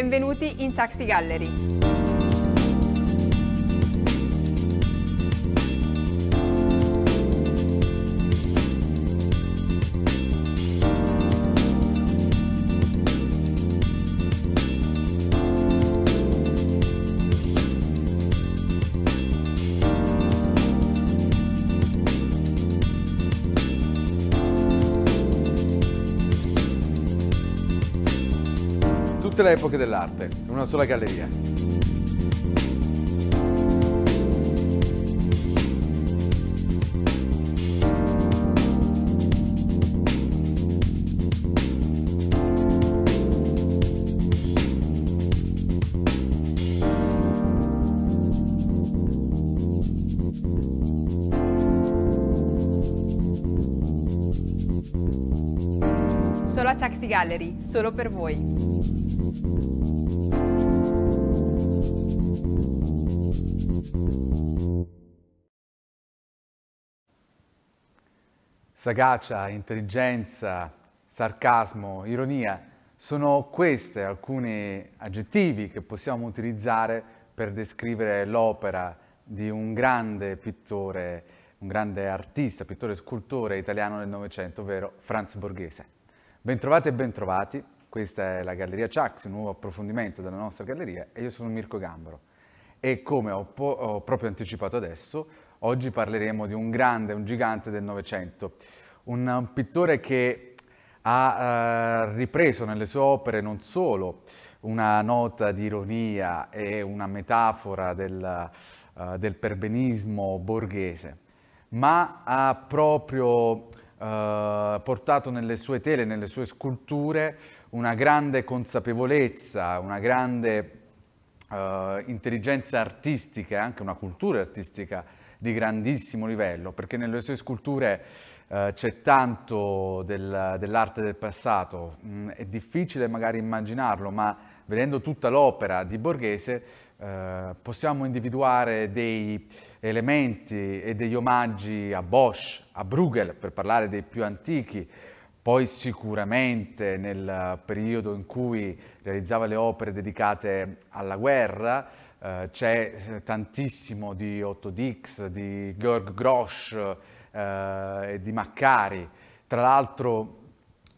Benvenuti in Chucksy Gallery. tutte le epoche dell'arte, in una sola galleria. solo a Ciaxi Gallery, solo per voi. Sagacia, intelligenza, sarcasmo, ironia, sono questi alcuni aggettivi che possiamo utilizzare per descrivere l'opera di un grande pittore, un grande artista, pittore e scultore italiano del Novecento, ovvero Franz Borghese. Bentrovati e bentrovati, questa è la Galleria Chucks, un nuovo approfondimento della nostra galleria e io sono Mirko Gambaro. E come ho, ho proprio anticipato adesso, oggi parleremo di un grande, un gigante del Novecento, un, un pittore che ha eh, ripreso nelle sue opere non solo una nota di ironia e una metafora del, eh, del perbenismo borghese, ma ha proprio eh, portato nelle sue tele, nelle sue sculture, una grande consapevolezza, una grande eh, intelligenza artistica e anche una cultura artistica di grandissimo livello, perché nelle sue sculture eh, c'è tanto del, dell'arte del passato, mm, è difficile magari immaginarlo, ma vedendo tutta l'opera di Borghese eh, possiamo individuare dei elementi e degli omaggi a Bosch, a Bruegel, per parlare dei più antichi, poi sicuramente nel periodo in cui realizzava le opere dedicate alla guerra eh, c'è eh, tantissimo di Otto Dix, di Georg Grosch eh, e di Maccari. Tra l'altro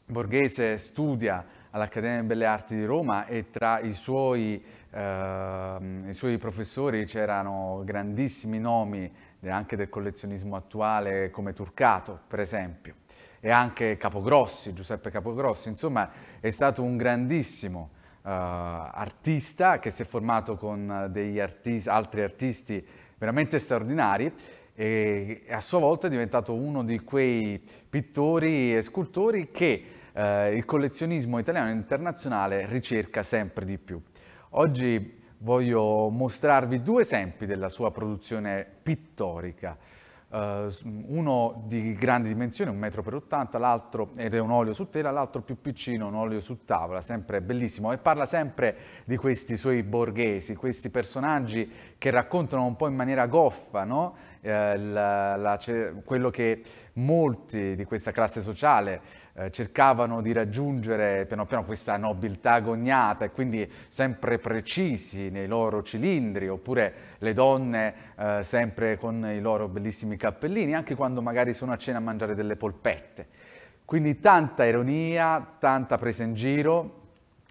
Borghese studia all'Accademia delle Belle Arti di Roma e tra i suoi, eh, i suoi professori c'erano grandissimi nomi eh, anche del collezionismo attuale come Turcato, per esempio, e anche Capogrossi, Giuseppe Capogrossi, insomma è stato un grandissimo uh, artista che si è formato con degli artisti, altri artisti veramente straordinari e a sua volta è diventato uno di quei pittori e scultori che uh, il collezionismo italiano e internazionale ricerca sempre di più. Oggi voglio mostrarvi due esempi della sua produzione pittorica. Uh, uno di grandi dimensioni, un metro per 80, l'altro ed è un olio su tela, l'altro più piccino, un olio su tavola, sempre bellissimo e parla sempre di questi suoi borghesi, questi personaggi che raccontano un po' in maniera goffa, no? eh, la, la, quello che molti di questa classe sociale eh, cercavano di raggiungere piano piano questa nobiltà agognata e quindi sempre precisi nei loro cilindri, oppure le donne eh, sempre con i loro bellissimi cappellini, anche quando magari sono a cena a mangiare delle polpette. Quindi tanta ironia, tanta presa in giro,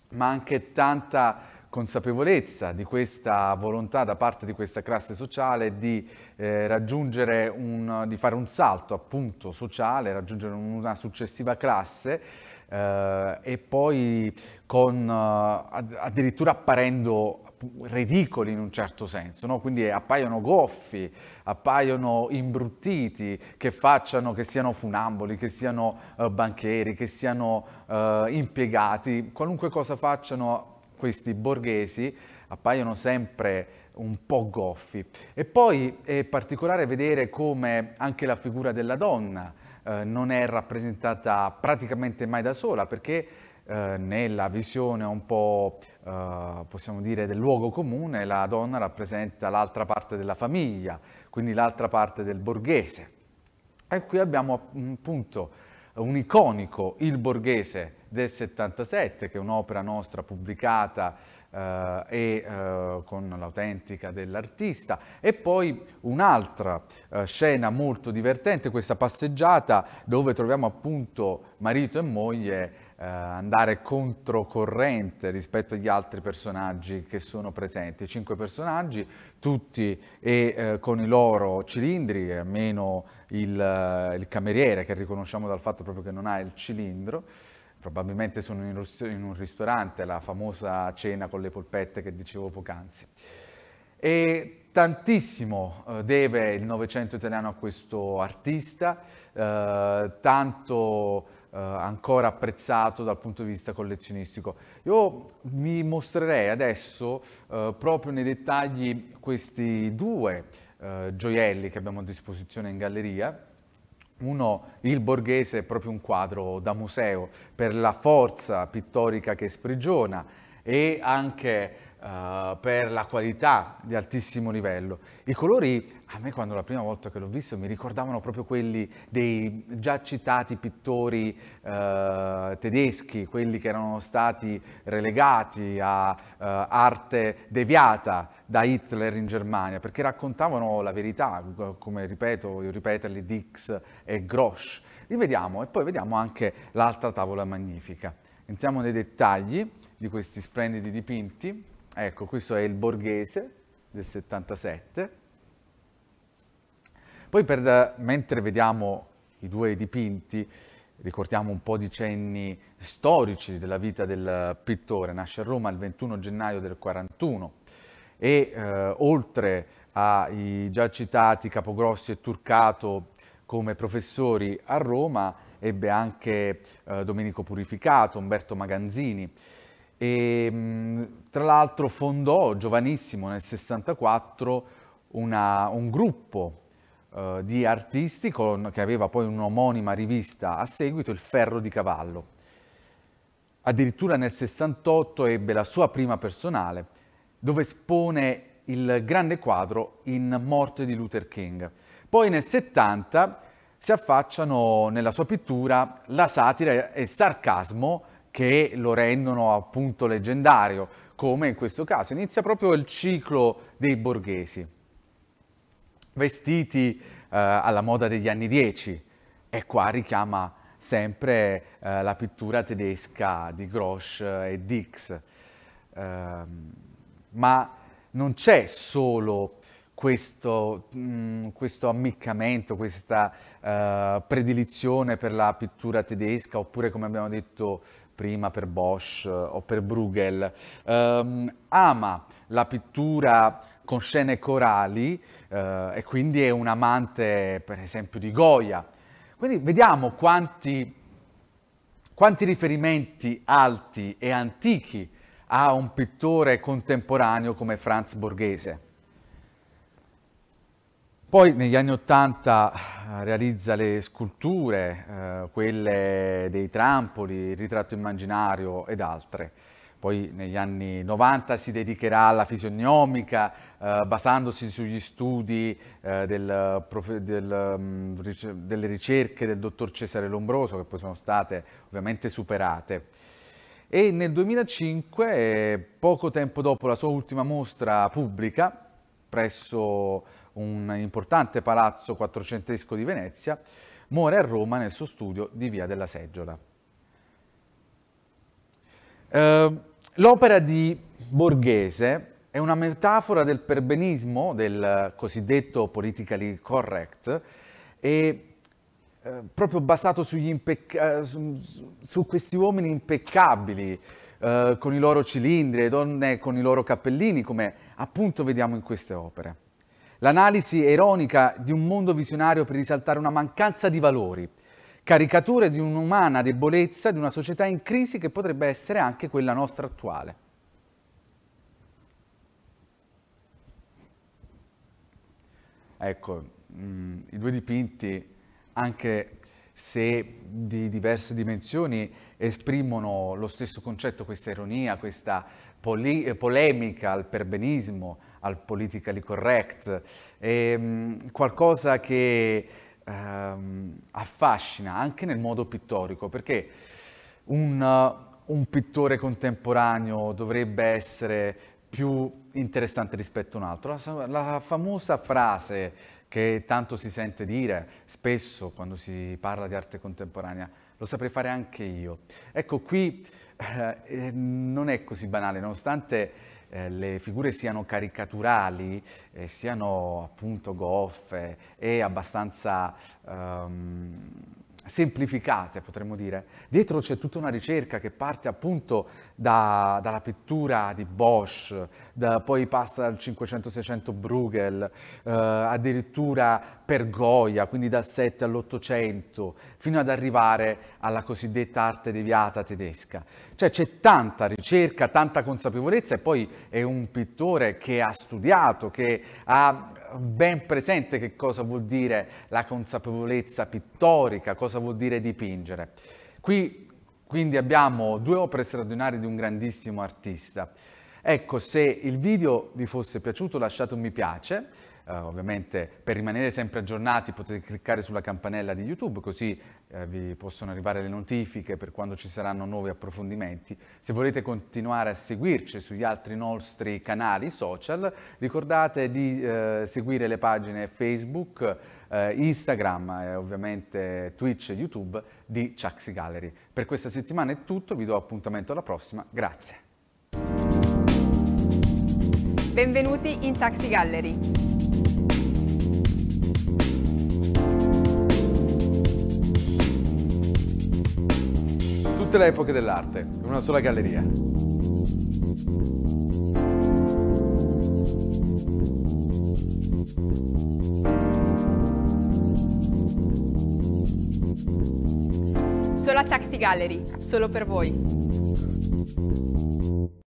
ma anche tanta consapevolezza di questa volontà da parte di questa classe sociale di eh, raggiungere un, di fare un salto appunto sociale, raggiungere una successiva classe eh, e poi con, eh, addirittura apparendo ridicoli in un certo senso, no? quindi appaiono goffi, appaiono imbruttiti, che facciano, che siano funamboli, che siano eh, banchieri, che siano eh, impiegati, qualunque cosa facciano questi borghesi appaiono sempre un po' goffi. E poi è particolare vedere come anche la figura della donna eh, non è rappresentata praticamente mai da sola, perché eh, nella visione un po', eh, possiamo dire, del luogo comune, la donna rappresenta l'altra parte della famiglia, quindi l'altra parte del borghese. E qui abbiamo appunto un iconico Il Borghese del 77, che è un'opera nostra pubblicata eh, e eh, con l'autentica dell'artista. E poi un'altra eh, scena molto divertente, questa passeggiata dove troviamo appunto marito e moglie eh, andare controcorrente rispetto agli altri personaggi che sono presenti. Cinque personaggi, tutti e eh, con i loro cilindri, eh, meno il, eh, il, cameriere che riconosciamo dal fatto proprio che non ha il cilindro. Probabilmente sono in, in un ristorante, la famosa cena con le polpette che dicevo poc'anzi. E tantissimo eh, deve il Novecento italiano a questo artista, tanto eh, ancora apprezzato dal punto di vista collezionistico. Io vi mostrerei adesso eh, proprio nei dettagli questi due eh, gioielli che abbiamo a disposizione in galleria. Uno, il borghese, è proprio un quadro da museo per la forza pittorica che sprigiona e anche eh, per la qualità di altissimo livello. I colori, a me quando la prima volta che l'ho visto, mi ricordavano proprio quelli dei già citati pittori uh, tedeschi, quelli che erano stati relegati a eh, arte deviata da Hitler in Germania, perché raccontavano la verità, come ripeto, io ripeterli Dix e Grosch. Li vediamo e poi vediamo anche l'altra tavola magnifica. Entriamo nei dettagli di questi splendidi dipinti. Ecco, questo è il Borghese del 77. Poi per, mentre vediamo i due dipinti, ricordiamo un po' di cenni storici della vita del pittore. Nasce a Roma il 21 gennaio del 41 e eh, oltre ai già citati Capogrossi e Turcato come professori a Roma, ebbe anche eh, Domenico Purificato, Umberto Maganzini, e, ehm, tra l'altro fondò, giovanissimo, nel 64, una, un gruppo eh, di artisti con, che aveva poi un'omonima rivista a seguito, il Ferro di Cavallo. Addirittura nel 68 ebbe la sua prima personale, dove espone il grande quadro in Morte di Luther King. Poi nel 70 si affacciano nella sua pittura la satira e il sarcasmo che lo rendono appunto leggendario, come in questo caso. Inizia proprio il ciclo dei borghesi, vestiti eh, alla moda degli anni 10 e qua richiama sempre eh, la pittura tedesca di Grosch eh, e Dix. Ehm, ma non c'è solo questo, mh, mm, questo, ammiccamento, questa uh, predilizione per la pittura tedesca oppure come abbiamo detto prima per Bosch eh, o per Bruegel. Um, ama la pittura con scene corali eh, e quindi è un amante per esempio di Goya. Quindi vediamo quanti, quanti riferimenti alti e antichi ha un pittore contemporaneo come Franz Borghese. Poi negli anni Ottanta eh, realizza le sculture, eh, quelle dei trampoli, il ritratto immaginario ed altre. Poi negli anni 90 si dedicherà alla fisionomica, eh, basandosi sugli studi eh, del, del, um, delle ricerche del dottor Cesare Lombroso, che poi sono state ovviamente superate. E nel 2005, eh, poco tempo dopo la sua ultima mostra pubblica, presso un importante palazzo quattrocentesco di Venezia, muore a Roma nel suo studio di Via della Seggiola. Eh, l'opera di Borghese è una metafora del perbenismo, del cosiddetto politically correct, e eh, proprio basato impecca- su, su, questi uomini impeccabili, eh, con i loro cilindri, le donne con i loro cappellini, come appunto vediamo in queste opere. L'analisi ironica di un mondo visionario per risaltare una mancanza di valori, caricature di un'umana debolezza di una società in crisi che potrebbe essere anche quella nostra attuale. Ecco, mh, mm, i due dipinti anche se di diverse dimensioni esprimono lo stesso concetto, questa ironia, questa poli- polemica al perbenismo, al politically correct, è, ehm, qualcosa che um, affascina anche nel modo pittorico, perché un, un pittore contemporaneo dovrebbe essere più interessante rispetto a un altro. La, la famosa frase che tanto si sente dire spesso quando si parla di arte contemporanea, lo saprei fare anche io. Ecco, qui eh, eh non è così banale, nonostante eh, le figure siano caricaturali, eh, siano appunto goffe e abbastanza... Um, semplificate, potremmo dire. Dietro c'è tutta una ricerca che parte appunto da, dalla pittura di Bosch, da, poi passa al 500-600 Bruegel, eh, addirittura per Goya, quindi dal 7 all'800, fino ad arrivare alla cosiddetta arte deviata tedesca. Cioè c'è tanta ricerca, tanta consapevolezza e poi è un pittore che ha studiato, che ha ben presente che cosa vuol dire la consapevolezza pittorica, cosa vuol dire dipingere. Qui quindi abbiamo due opere straordinarie di un grandissimo artista. Ecco, se il video vi fosse piaciuto lasciate un mi piace, eh, ovviamente per rimanere sempre aggiornati potete cliccare sulla campanella di YouTube così eh, vi possono arrivare le notifiche per quando ci saranno nuovi approfondimenti. Se volete continuare a seguirci sugli altri nostri canali social ricordate di eh, seguire le pagine Facebook, eh, Instagram e eh, ovviamente Twitch e YouTube di Chucksy Gallery. Per questa settimana è tutto, vi do appuntamento alla prossima, grazie. Benvenuti in Chucksy Gallery. tutte le epoche dell'arte, in una sola galleria. Solo a Ciaxi Gallery, solo per voi.